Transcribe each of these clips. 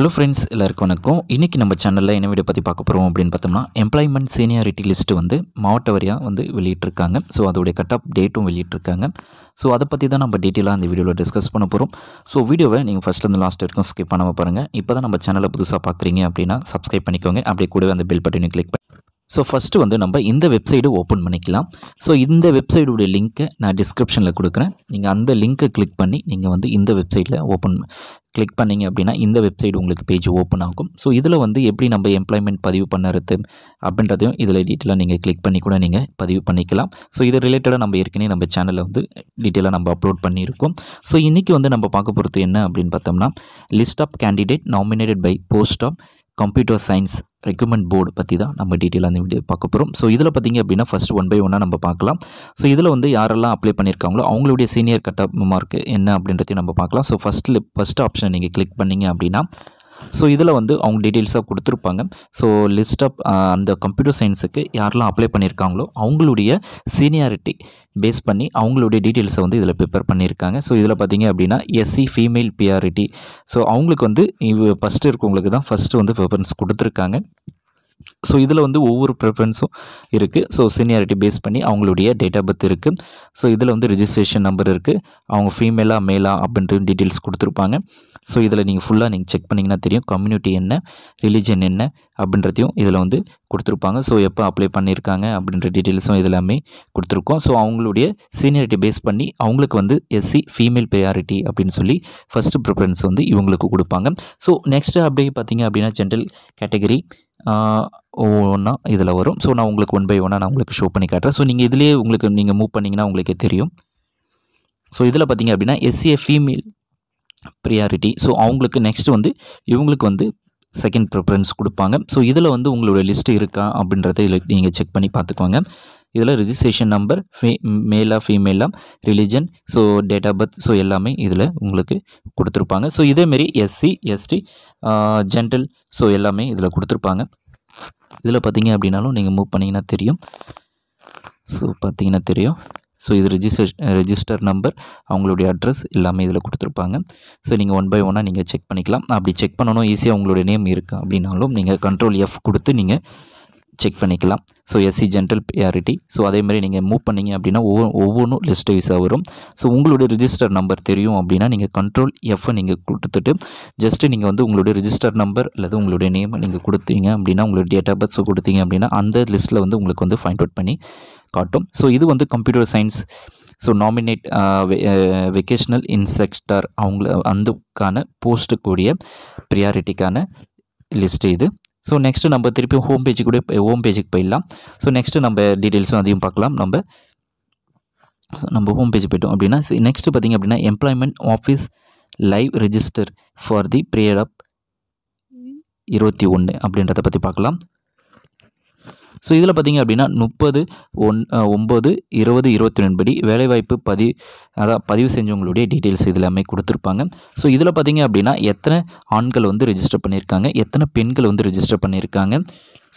hello friends எல்லாருக்கும் வணக்கம் இன்றைக்கி நம்ம சேனலில் என்ன வீடியோ பற்றி பார்க்க போகிறோம் அப்படின்னு பார்த்தோம்னா எம்ப்ளாய்மெண்ட் சீனியாரிட்டி லிஸ்ட்டு வந்து மாவட்ட வரியாக வந்து வெளியிட்டிருக்காங்க ஸோ அதோடைய கட் ஆஃப் டேட்டும் வெளியிட்டிருக்காங்க ஸோ அதை பற்றி தான் நம்ம டீட்டெயிலாக அந்த வீடியோவில் டிஸ்கஸ் பண்ண போகிறோம் ஸோ வீடியோவை நீங்கள் அந்த லாஸ்ட் வரைக்கும் ஸ்கிப் பண்ணாமல் பாருங்கள் இப்போ தான் நம்ம சேனலை புதுசாக பார்க்குறீங்க அப்படின்னா சப்ஸ்கிரைப் பண்ணிக்கோங்க அப்படியே கூடவே அந்த பெல் பட்டனை கிளிக் ஸோ ஃபஸ்ட்டு வந்து நம்ம இந்த வெப்சைட்டு ஓப்பன் பண்ணிக்கலாம் ஸோ இந்த வெப்சைடுடைய லிங்க்கை நான் டிஸ்கிரிப்ஷனில் கொடுக்குறேன் நீங்கள் அந்த லிங்க்கை கிளிக் பண்ணி நீங்கள் வந்து இந்த வெப்சைட்டில் ஓப்பன் கிளிக் பண்ணிங்க அப்படின்னா இந்த வெப்சைட் உங்களுக்கு பேஜ் ஓப்பன் ஆகும் ஸோ இதில் வந்து எப்படி நம்ம எம்ப்ளாய்மெண்ட் பதிவு பண்ணுறது அப்படின்றதையும் இதில் டீட்டெயிலாக நீங்கள் கிளிக் பண்ணி கூட நீங்கள் பதிவு பண்ணிக்கலாம் ஸோ இது ரிலேட்டடாக நம்ம ஏற்கனவே நம்ம சேனலில் வந்து டீட்டெயிலாக நம்ம அப்லோட் பண்ணியிருக்கோம் ஸோ இன்றைக்கி வந்து நம்ம பார்க்க போகிறது என்ன அப்படின்னு பார்த்தோம்னா list of candidate nominated by post of computer science recommend board பற்றி தான் நம்ம டீட்டெயிலாக அந்த வீடியோ பார்க்க போகிறோம் ஸோ இதில் பார்த்திங்க அப்படின்னா ஃபஸ்ட் ஒன் பை ஒன்னாக நம்ம பார்க்கலாம் ஸோ இதில் வந்து யாரெல்லாம் அப்ளை பண்ணியிருக்காங்களோ அவங்களுடைய சீனியர் கட்டமாக இருக்குது என்ன அப்படின்றதையும் நம்ம பார்க்கலாம் ஸோ ஃபஸ்ட்டில் ஃபஸ்ட் ஆப்ஷனை நீங்கள் கிளிக் பண்ணிங்க அப்படின்னா ஸோ இதில் வந்து அவங்க டீட்டெயில்ஸாக கொடுத்துருப்பாங்க ஸோ லிஸ்ட் ஆஃப் அந்த கம்ப்யூட்டர் சயின்ஸுக்கு யாரெல்லாம் அப்ளை பண்ணியிருக்காங்களோ அவங்களுடைய சீனியாரிட்டி பேஸ் பண்ணி அவங்களுடைய டீட்டெயில்ஸை வந்து இதில் ப்ரிப்பேர் பண்ணியிருக்காங்க ஸோ இதில் பார்த்தீங்க அப்படின்னா எஸ்சி ஃபீமேல் பியாரிட்டி ஸோ அவங்களுக்கு வந்து ஃபஸ்ட்டு இருக்கவங்களுக்கு தான் ஃபஸ்ட்டு வந்து ப்ரிஃபரன்ஸ் கொடுத்துருக்காங்க ஸோ இதில் வந்து ஒவ்வொரு ப்ரிஃபரன்ஸும் இருக்குது ஸோ சீனியாரிட்டி பேஸ் பண்ணி அவங்களுடைய டேட் ஆஃப் பர்த் இருக்குது ஸோ இதில் வந்து ரிஜிஸ்ட்ரேஷன் நம்பர் இருக்குது அவங்க ஃபீமேலாக மேலா அப்படின்ற டீட்டெயில்ஸ் கொடுத்துருப்பாங்க ஸோ இதில் நீங்கள் ஃபுல்லாக நீங்கள் செக் பண்ணிங்கன்னா தெரியும் கம்யூனிட்டி என்ன ரிலீஜன் என்ன அப்படின்றதையும் இதில் வந்து கொடுத்துருப்பாங்க ஸோ எப்போ அப்ளை பண்ணியிருக்காங்க அப்படின்ற டீட்டெயில்ஸும் இது எல்லாமே கொடுத்துருக்கோம் ஸோ அவங்களுடைய சீனியாரிட்டி பேஸ் பண்ணி அவங்களுக்கு வந்து எஸ்சி ஃபீமேல் ப்ரையாரிட்டி அப்படின்னு சொல்லி ஃபஸ்ட்டு ப்ரிஃபரன்ஸ் வந்து இவங்களுக்கு கொடுப்பாங்க ஸோ நெக்ஸ்ட்டு அப்படியே பார்த்தீங்க அப்படின்னா ஜென்ரல் கேட்டகரி ஒன்றா இதில் வரும் ஸோ நான் உங்களுக்கு ஒன் பை ஒன்னாக நான் உங்களுக்கு ஷோ பண்ணி காட்டுறேன் ஸோ நீங்கள் இதிலே உங்களுக்கு நீங்கள் மூவ் பண்ணிங்கன்னா உங்களுக்கே தெரியும் ஸோ இதில் பார்த்தீங்க அப்படின்னா எஸ்சிஏ ஃபீமேல் ப்ரியாரிட்டி ஸோ அவங்களுக்கு நெக்ஸ்ட்டு வந்து இவங்களுக்கு வந்து செகண்ட் ப்ரிஃபரன்ஸ் கொடுப்பாங்க ஸோ இதில் வந்து உங்களோட லிஸ்ட்டு இருக்கா அப்படின்றத இதில் நீங்கள் செக் பண்ணி பார்த்துக்கோங்க இதில் ரிஜிஸ்ட்ரேஷன் நம்பர் ஃபீ மேலாக ஃபீமேலாக religion so date of birth so எல்லாமே இதில் உங்களுக்கு கொடுத்துருப்பாங்க ஸோ இதேமாரி எஸ்சி எஸ்டி ஜென்டல் ஸோ எல்லாமே இதில் கொடுத்துருப்பாங்க இதில் பார்த்தீங்க அப்படின்னாலும் நீங்கள் மூவ் பண்ணிங்கன்னா தெரியும் ஸோ பார்த்தீங்கன்னா தெரியும் ஸோ இது ரிஜிஸ்ட்ரேஷ் ரெஜிஸ்டர் நம்பர் அவங்களுடைய அட்ரஸ் எல்லாமே இதில் கொடுத்துருப்பாங்க ஸோ நீங்கள் ஒன் பை ஒன்னாக நீங்கள் செக் பண்ணிக்கலாம் அப்படி செக் பண்ணணும் ஈஸியாக உங்களுடைய நேம் இருக்குது அப்படின்னாலும் நீங்கள் கண்ட்ரோல் எஃப் கொடுத்து நீங்கள் செக் பண்ணிக்கலாம் so SC general priority so அதேமாதிரி நீங்கள் மூவ் பண்ணிங்க அப்படின்னா ஒவ்வொரு ஒவ்வொன்றும் லிஸ்ட் வைஸாக வரும் ஸோ உங்களுடைய ரிஜிஸ்டர் நம்பர் தெரியும் அப்படின்னா நீங்கள் கண்ட்ரோல் எஃப்ஐ நீங்கள் கொடுத்துட்டு ஜஸ்ட்டு நீங்கள் வந்து உங்களுடைய ரிஜிஸ்டர் நம்பர் அல்லது உங்களுடைய நேமை நீங்கள் கொடுத்தீங்க அப்படின்னா உங்களுடைய டேட் ஆஃப் பர்த் கொடுத்தீங்க அப்படின்னா அந்த லிஸ்ட்டில் வந்து உங்களுக்கு வந்து ஃபைண்ட் அவுட் பண்ணி காட்டும் ஸோ இது வந்து computer science so nominate vocational instructor அவங்கள அந்தக்கான போஸ்ட்டுக்குரிய ப்ரியாரிட்டிக்கான லிஸ்ட்டு இது ஸோ நெக்ஸ்ட்டு நம்ம திருப்பியும் ஹோம் பேஜுக்கு கூட ஹோம் eh, பேஜுக்கு போயிடலாம் ஸோ நெக்ஸ்ட்டு நம்ம டீட்டெயில்ஸும் அதையும் பார்க்கலாம் நம்ம நம்ம ஹோம் பேஜ் போய்ட்டோம் அப்படின்னா நெக்ஸ்ட்டு பார்த்திங்க அப்படின்னா employment office live register for the period of இருபத்தி ஒன்று அப்படின்றத பற்றி பார்க்கலாம் ஸோ இதில் பார்த்திங்க அப்படின்னா முப்பது ஒன் ஒம்பது இருபது இருபத்தி ரெண்டுபடி வேலைவாய்ப்பு பதி அதான் பதிவு செஞ்சவங்களுடைய டீட்டெயில்ஸ் இதில் கொடுத்துருப்பாங்க ஸோ இதில் பார்த்திங்க அப்படின்னா எத்தனை ஆண்கள் வந்து ரிஜிஸ்டர் பண்ணியிருக்காங்க எத்தனை பெண்கள் வந்து ரிஜிஸ்டர் பண்ணியிருக்காங்க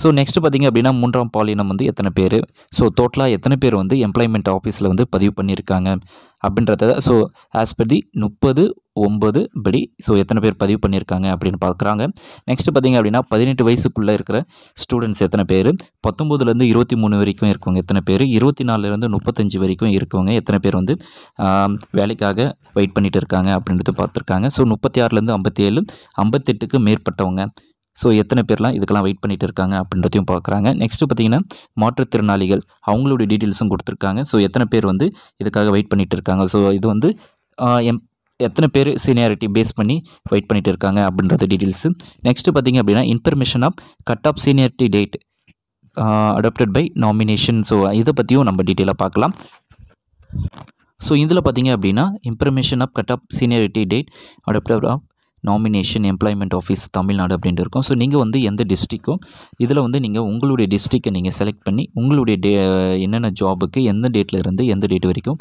ஸோ நெக்ஸ்ட் பார்த்திங்க அப்படின்னா மூன்றாம் பாலினம் வந்து எத்தனை பேர் ஸோ டோட்டலாக எத்தனை பேர் வந்து எம்ப்ளாய்மெண்ட் ஆஃபீஸில் வந்து பதிவு பண்ணியிருக்காங்க அப்படின்றத ஸோ ஆஸ் பர் தி முப்பது ஒம்பது படி ஸோ எத்தனை பேர் பதிவு பண்ணியிருக்காங்க அப்படின்னு பார்க்குறாங்க நெக்ஸ்ட் பார்த்திங்க அப்படின்னா பதினெட்டு வயசுக்குள்ளே இருக்கிற ஸ்டூடெண்ட்ஸ் எத்தனை பேர் பத்தொம்போதுலேருந்து இருபத்தி மூணு வரைக்கும் இருக்கவங்க எத்தனை பேர் இருபத்தி நாலுலேருந்து முப்பத்தஞ்சு வரைக்கும் இருக்கவங்க எத்தனை பேர் வந்து வேலைக்காக வெயிட் பண்ணிகிட்டு இருக்காங்க அப்படின்றது பார்த்துருக்காங்க ஸோ முப்பத்தி ஆறுலேருந்து ஐம்பத்தி ஏழு ஐம்பத்தெட்டுக்கு மேற்பட்டவங்க ஸோ எத்தனை பேர்லாம் இதுக்கெல்லாம் வெயிட் பண்ணிட்டு இருக்காங்க அப்படின்றதையும் பார்க்குறாங்க நெக்ஸ்ட்டு பார்த்தீங்கன்னா மாற்றுத்திறனாளிகள் அவங்களுடைய டீட்டெயில்ஸும் கொடுத்துருக்காங்க ஸோ எத்தனை பேர் வந்து இதுக்காக வெயிட் பண்ணிகிட்டு இருக்காங்க ஸோ இது வந்து எம் எத்தனை பேர் சீனியாரிட்டி பேஸ் பண்ணி வெயிட் பண்ணிகிட்டு இருக்காங்க அப்படின்றது டீட்டெயில்ஸு நெக்ஸ்ட்டு பார்த்திங்க அப்படின்னா information of cut off seniority date adopted by nomination so இதை பற்றியும் நம்ம டீட்டெயிலாக பார்க்கலாம் ஸோ இதில் பார்த்திங்க அப்படின்னா information of cut off seniority date adopted of nomination employment office Tamil Nadu அப்படின்ட்டு இருக்கும் ஸோ நீங்கள் வந்து எந்த டிஸ்ட்ரிக்கோ இதில் வந்து நீங்கள் உங்களுடைய டிஸ்ட்ரிக்கை நீங்கள் செலக்ட் பண்ணி உங்களுடைய டே என்னென்ன ஜாபுக்கு எந்த டேட்டில் இருந்து எந்த டேட் வரைக்கும்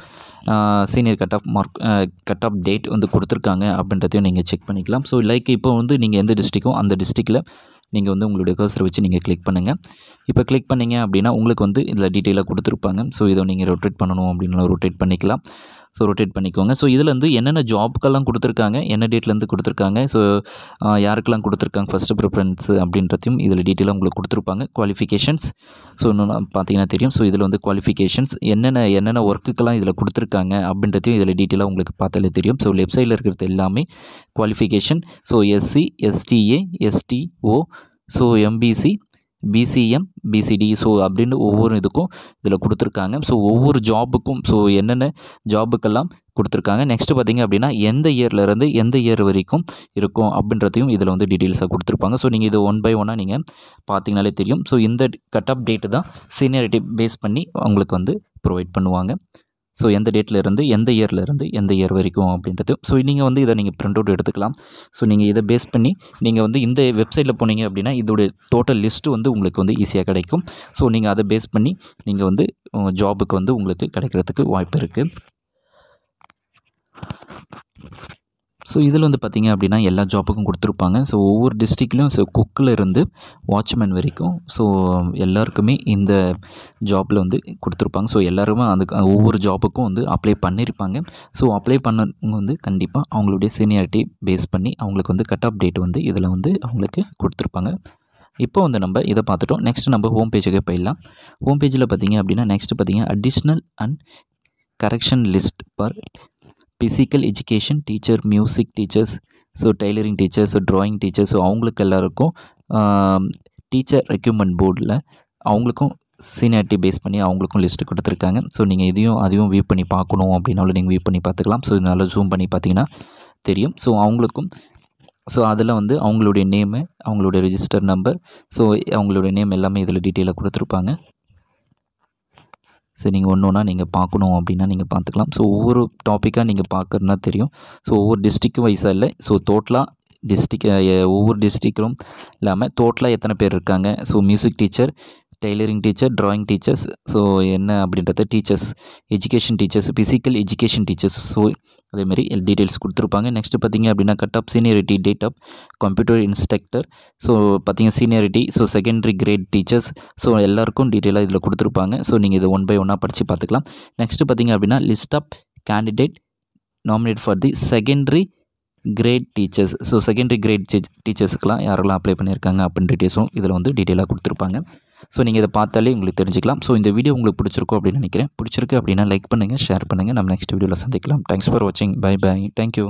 senior cut off mark cut off date வந்து கொடுத்துருக்காங்க அப்படின்றதையும் நீங்கள் செக் பண்ணிக்கலாம் ஸோ லைக் இப்போ வந்து நீங்கள் எந்த டிஸ்ட்ரிக்கோ அந்த டிஸ்ட்ரிக்டில் நீங்கள் வந்து உங்களுடைய கர்சரை வச்சு நீங்கள் கிளிக் பண்ணுங்கள் இப்போ கிளிக் பண்ணிங்க அப்படின்னா உங்களுக்கு வந்து இதில் டீட்டெயிலாக கொடுத்துருப்பாங்க ஸோ இதை நீங்கள் ரொட்டேட் பண்ணணும் அப்படின்னா ரொட்டேட் பண்ணிக்கலாம் ஸோ ரொட்டேட் பண்ணிக்கோங்க ஸோ இதில் வந்து என்னென்ன ஜாப்க்கெல்லாம் கொடுத்துருக்காங்க என்ன டேட்லேருந்து கொடுத்துருக்காங்க ஸோ யாருக்கெல்லாம் கொடுத்துருக்காங்க ஃபஸ்ட்டு ப்ரிஃபரன்ஸ் அப்படின்றதையும் இதில் டீட்டெயிலாக உங்களுக்கு கொடுத்துருப்பாங்க குவாலிஃபிகேஷன்ஸ் ஸோ இன்னும் பார்த்தீங்கன்னா தெரியும் ஸோ இதில் வந்து குவாலிஃபிகேஷன்ஸ் என்னென்ன என்னென்ன ஒர்க்குக்கெல்லாம் இதில் கொடுத்துருக்காங்க அப்படின்றதையும் இதில் டீட்டெயிலாக உங்களுக்கு பார்த்தாலே தெரியும் ஸோ லெஃப்ட் இருக்கிறது எல்லாமே qualification so SC STA STO so MBC BCM BCD so அப்படின்னு ஒவ்வொரு இதுக்கும் இதில் கொடுத்துருக்காங்க ஸோ ஒவ்வொரு ஜாபுக்கும் ஸோ என்னென்ன ஜாபுக்கெல்லாம் கொடுத்துருக்காங்க நெக்ஸ்ட்டு பார்த்திங்க அப்படின்னா எந்த இயர்லேருந்து எந்த இயர் வரைக்கும் இருக்கும் அப்படின்றதையும் இதில் வந்து டீட்டெயில்ஸாக கொடுத்துருப்பாங்க ஸோ நீங்கள் இது ஒன் பை ஒன்னாக நீங்கள் பார்த்தீங்கனாலே தெரியும் ஸோ இந்த கட் ஆஃப் டேட்டு தான் சீனியாரிட்டி பேஸ் பண்ணி உங்களுக்கு வந்து ப்ரொவைட் பண்ணுவாங்க ஸோ எந்த டேட்லேருந்து எந்த இயர்லேருந்து எந்த இயர் வரைக்கும் அப்படின்றது ஸோ நீங்கள் வந்து இதை நீங்கள் பிரிண்ட் அவுட் எடுத்துக்கலாம் ஸோ நீங்கள் இதை பேஸ் பண்ணி நீங்கள் வந்து இந்த வெப்சைட்டில் போனீங்க அப்படின்னா இதோடய டோட்டல் லிஸ்ட்டு வந்து உங்களுக்கு வந்து ஈஸியாக கிடைக்கும் ஸோ நீங்கள் அதை பேஸ் பண்ணி நீங்கள் வந்து ஜாபுக்கு வந்து உங்களுக்கு கிடைக்கிறதுக்கு வாய்ப்பு இருக்குது ஸோ இதில் வந்து பார்த்திங்க அப்படின்னா எல்லா ஜாப்புக்கும் கொடுத்துருப்பாங்க ஸோ ஒவ்வொரு டிஸ்ட்ரிக்ட்லேயும் ஸோ குக்கில் இருந்து வாட்ச்மேன் வரைக்கும் ஸோ எல்லாருக்குமே இந்த ஜாப்பில் வந்து கொடுத்துருப்பாங்க ஸோ எல்லாருமே அதுக்கு ஒவ்வொரு ஜாப்புக்கும் வந்து அப்ளை பண்ணியிருப்பாங்க ஸோ அப்ளை பண்ணவங்க வந்து கண்டிப்பாக அவங்களுடைய சீனியாரிட்டி பேஸ் பண்ணி அவங்களுக்கு வந்து கட் ஆஃப் டேட் வந்து இதில் வந்து அவங்களுக்கு கொடுத்துருப்பாங்க இப்போ வந்து நம்ம இதை பார்த்துட்டோம் நெக்ஸ்ட் நம்ம ஹோம் பேஜுக்கு போயிடலாம் ஹோம் பேஜில் பார்த்திங்க அப்படின்னா நெக்ஸ்ட் பார்த்திங்க additional and correction list per physical education teacher music teachers so tailoring teachers so drawing teachers so அவங்களுக்கு எல்லாருக்கும் டீச்சர் ரெக்யூப்மெண்ட் போர்டில் அவங்களுக்கும் சீனியாரிட்டி பேஸ் பண்ணி அவங்களுக்கும் லிஸ்ட்டு கொடுத்துருக்காங்க ஸோ நீங்கள் இதையும் அதையும் வியூ பண்ணி பார்க்கணும் அப்படின்னாலும் நீங்கள் வியூ பண்ணி பார்த்துக்கலாம் ஸோ நல்லா ஜூம் பண்ணி பார்த்தீங்கன்னா தெரியும் ஸோ அவங்களுக்கும் ஸோ அதில் வந்து அவங்களுடைய நேமு அவங்களுடைய ரிஜிஸ்டர் நம்பர் ஸோ அவங்களுடைய நேம் எல்லாமே இதில் டீட்டெயிலாக கொடுத்துருப்பாங்க ஸோ நீங்கள் ஒன்று ஒன்றா நீங்கள் பார்க்கணும் அப்படின்னா நீங்கள் பார்த்துக்கலாம் ஸோ ஒவ்வொரு டாப்பிக்காக நீங்கள் பார்க்குறதுனா தெரியும் ஸோ ஒவ்வொரு டிஸ்ட்ரிக் வைஸாக இல்லை ஸோ டோட்டலாக டிஸ்ட்ரிக் ஒவ்வொரு டிஸ்ட்ரிக்டும் இல்லாமல் டோட்டலாக எத்தனை பேர் இருக்காங்க so music teacher tailoring teacher drawing teachers so என்ன அப்படின்றத teachers education teachers physical education teachers so அதேமாரி டீட்டெயில்ஸ் கொடுத்துருப்பாங்க நெக்ஸ்ட்டு பார்த்திங்க அப்படின்னா cut off seniority date of computer instructor so பார்த்திங்க seniority so secondary grade teachers so எல்லாருக்கும் டீட்டெயிலாக இதில் கொடுத்துருப்பாங்க ஸோ நீங்கள் இதை ஒன் பை ஒன்னாக படித்து பார்த்துக்கலாம் நெக்ஸ்ட்டு பார்த்திங்க அப்படின்னா list of candidate nominate for the secondary grade teachers so secondary grade டீச்சர்ஸ்க்கெலாம் யாரெல்லாம் அப்ளை பண்ணியிருக்காங்க அப்படின்னு டீட்டெயில்ஸும் இதில் வந்து டீட்டெயிலாக கொடுத்துருப்பாங்க ஸோ நீங்கள் இதை பார்த்தாலே உங்களுக்கு தெரிஞ்சிக்கலாம் ஸோ இந்த வீடியோ உங்களுக்கு பிடிச்சிருக்கும் அப்படின்னு நினைக்கிறேன் பிடிச்சிருக்கு அப்படின்னா லைக் பண்ணுங்கள் ஷேர் பண்ணுங்கள் நம்ம நெக்ஸ்ட் வீடியோவில் சந்திக்கலாம் தேங்க்ஸ் ஃபார் வாட்சிங் பை பை தேங்க்யூ